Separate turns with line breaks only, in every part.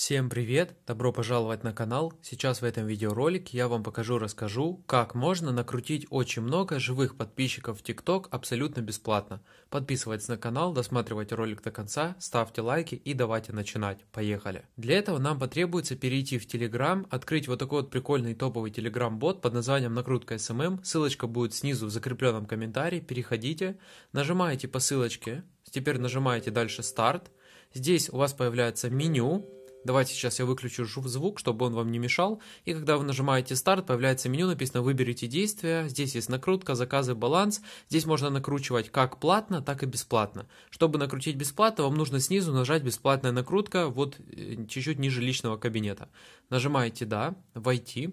Всем привет! Добро пожаловать на канал! Сейчас в этом видеоролике я вам покажу расскажу, как можно накрутить очень много живых подписчиков в TikTok абсолютно бесплатно. Подписывайтесь на канал, досматривайте ролик до конца, ставьте лайки и давайте начинать. Поехали! Для этого нам потребуется перейти в Telegram, открыть вот такой вот прикольный топовый Telegram бот под названием «Накрутка SMM». Ссылочка будет снизу в закрепленном комментарии, переходите, нажимаете по ссылочке, теперь нажимаете дальше «Старт», Здесь у вас появляется меню, Давайте сейчас я выключу звук, чтобы он вам не мешал. И когда вы нажимаете старт, появляется меню, написано «Выберите действия». Здесь есть накрутка, заказы, баланс. Здесь можно накручивать как платно, так и бесплатно. Чтобы накрутить бесплатно, вам нужно снизу нажать «Бесплатная накрутка» вот э, чуть-чуть ниже личного кабинета. Нажимаете «Да», «Войти».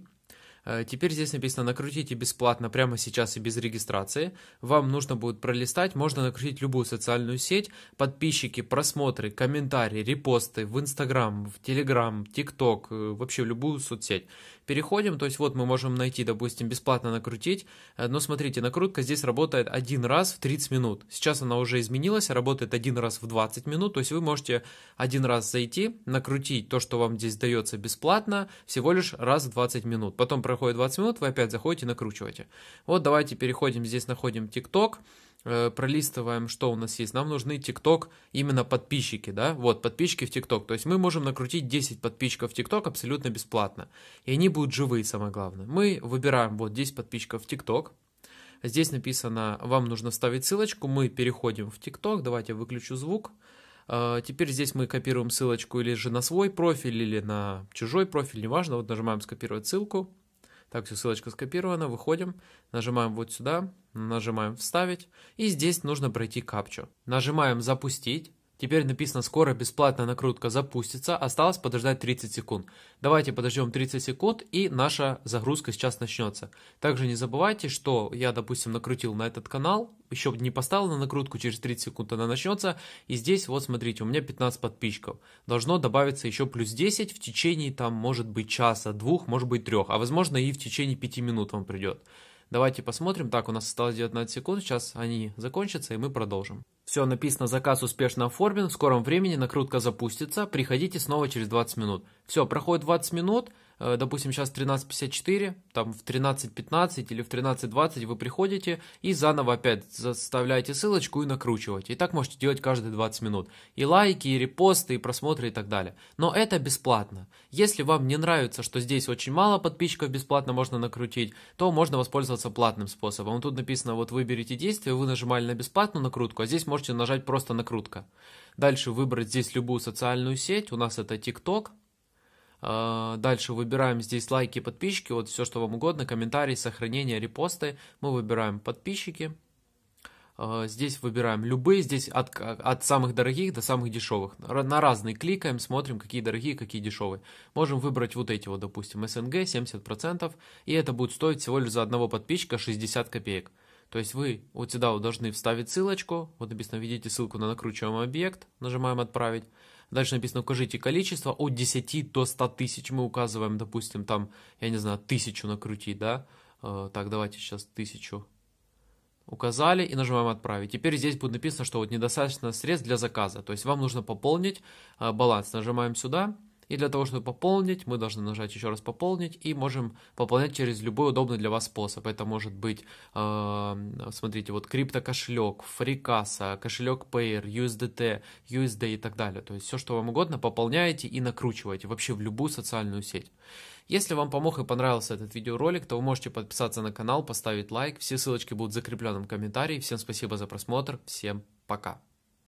Э, теперь здесь написано «Накрутите бесплатно прямо сейчас и без регистрации». Вам нужно будет пролистать, можно накрутить любую социальную сеть, подписчики, просмотры, комментарии, репосты в Инстаграм, в Телеграм, ТикТок, э, вообще в любую соцсеть. Переходим, то есть вот мы можем найти, допустим, бесплатно накрутить, э, но смотрите, накрутка здесь работает один раз в 30 минут. Сейчас она уже изменилась, работает один раз в 20 минут, то есть вы можете один раз зайти, накрутить то, что вам здесь дается бесплатно, всего лишь раз в 20 минут. Потом проходите проходит 20 минут, вы опять заходите, накручиваете. Вот давайте переходим, здесь находим TikTok, э, пролистываем, что у нас есть. Нам нужны TikTok, именно подписчики, да? Вот, подписчики в TikTok. То есть мы можем накрутить 10 подписчиков в TikTok абсолютно бесплатно. И они будут живые, самое главное. Мы выбираем вот 10 подписчиков в TikTok. Здесь написано, вам нужно вставить ссылочку. Мы переходим в TikTok. Давайте я выключу звук. Э, теперь здесь мы копируем ссылочку или же на свой профиль, или на чужой профиль, неважно. Вот нажимаем скопировать ссылку. Так, все, ссылочка скопирована, выходим, нажимаем вот сюда, нажимаем «Вставить», и здесь нужно пройти капчу. Нажимаем «Запустить», Теперь написано «Скоро бесплатная накрутка запустится». Осталось подождать 30 секунд. Давайте подождем 30 секунд, и наша загрузка сейчас начнется. Также не забывайте, что я, допустим, накрутил на этот канал, еще не поставил на накрутку, через 30 секунд она начнется. И здесь, вот смотрите, у меня 15 подписчиков. Должно добавиться еще плюс 10 в течение, там, может быть, часа, двух, может быть, трех. А возможно, и в течение 5 минут вам придет. Давайте посмотрим. Так, у нас осталось 19 секунд, сейчас они закончатся, и мы продолжим. Все написано, заказ успешно оформлен, в скором времени накрутка запустится, приходите снова через 20 минут. Все, проходит 20 минут, э, допустим, сейчас 13.54, там в 13.15 или в 13.20 вы приходите и заново опять заставляете ссылочку и накручиваете. И так можете делать каждые 20 минут. И лайки, и репосты, и просмотры, и так далее. Но это бесплатно. Если вам не нравится, что здесь очень мало подписчиков бесплатно можно накрутить, то можно воспользоваться платным способом. Тут написано, вот выберите действие, вы нажимали на бесплатную накрутку, а здесь можно можете нажать просто накрутка. Дальше выбрать здесь любую социальную сеть. У нас это TikTok. А, дальше выбираем здесь лайки, подписчики, вот все, что вам угодно, комментарии, сохранения, репосты. Мы выбираем подписчики. А, здесь выбираем любые, здесь от, от самых дорогих до самых дешевых. На разные кликаем, смотрим, какие дорогие, какие дешевые. Можем выбрать вот эти вот, допустим, СНГ 70%, и это будет стоить всего лишь за одного подписчика 60 копеек. То есть вы вот сюда вот должны вставить ссылочку. Вот написано «Введите ссылку на накручиваемый объект». Нажимаем «Отправить». Дальше написано «Укажите количество от 10 до 100 тысяч». Мы указываем, допустим, там, я не знаю, тысячу накрутить, да? Э, так, давайте сейчас тысячу указали и нажимаем «Отправить». Теперь здесь будет написано, что вот недостаточно средств для заказа. То есть вам нужно пополнить э, баланс. Нажимаем сюда и для того, чтобы пополнить, мы должны нажать еще раз пополнить и можем пополнять через любой удобный для вас способ. Это может быть, э, смотрите, вот крипто кошелек, фрикаса, кошелек Payer, USDT, USD и так далее. То есть все, что вам угодно, пополняете и накручиваете вообще в любую социальную сеть. Если вам помог и понравился этот видеоролик, то вы можете подписаться на канал, поставить лайк. Все ссылочки будут в закрепленном комментарии. Всем спасибо за просмотр. Всем пока.